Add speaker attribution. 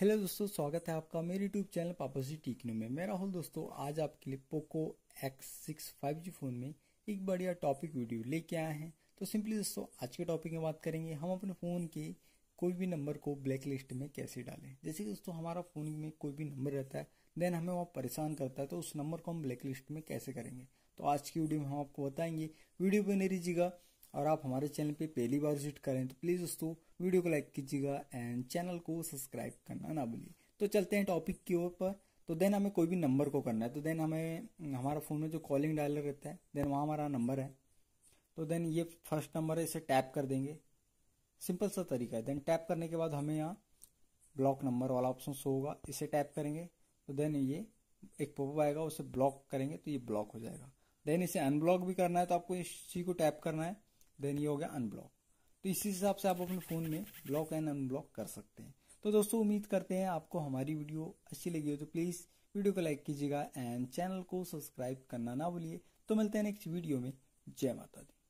Speaker 1: hello दोस्तों स्वागत है आपका मेरे यूट्यूब चैनल पापाजी टीकनू में मैं राहुल दोस्तों आज आपके लिए Poco X six five G phone में एक बढ़िया टॉपिक वीडियो लेके आए हैं तो सिंपली दोस्तों आज के टॉपिक में बात करेंगे हम अपने फ़ोन के कोई भी नंबर को ब्लैक लिस्ट में कैसे डालें जैसे कि दोस्तों हमारा फ़ोन में कोई भी नंबर रहता है देन हमें वह परेशान करता है तो उस नंबर को हम ब्लैक लिस्ट में कैसे करेंगे तो आज की वीडियो में हम आपको बताएंगे वीडियो बने रहिएगा और आप हमारे चैनल पे पहली बार विजिट करें तो प्लीज दोस्तों वीडियो को लाइक कीजिएगा एंड चैनल को सब्सक्राइब करना ना भूलिए तो चलते हैं टॉपिक के ऊपर तो देन हमें कोई भी नंबर को करना है तो देन हमें हमारा फोन में जो कॉलिंग डायलर रहता है देन वहाँ हमारा नंबर है तो देन ये फर्स्ट नंबर है इसे टैप कर देंगे सिंपल सा तरीका है देन टैप करने के बाद हमें यहाँ ब्लॉक नंबर वाला ऑप्शन शो होगा इसे टैप करेंगे तो देन ये एक पॉपअप आएगा उसे ब्लॉक करेंगे तो ये ब्लॉक हो जाएगा देन इसे अनब्लॉक भी करना है तो आपको इसी को टैप करना है देन ये हो गया अनब्लॉक तो इसी हिसाब से आप अपने फ़ोन में ब्लॉक एंड अनब्लॉक कर सकते हैं तो दोस्तों उम्मीद करते हैं आपको हमारी वीडियो अच्छी लगी हो तो प्लीज़ वीडियो को लाइक कीजिएगा एंड चैनल को सब्सक्राइब करना ना भूलिए तो मिलते हैं नेक्स्ट वीडियो में जय माता दी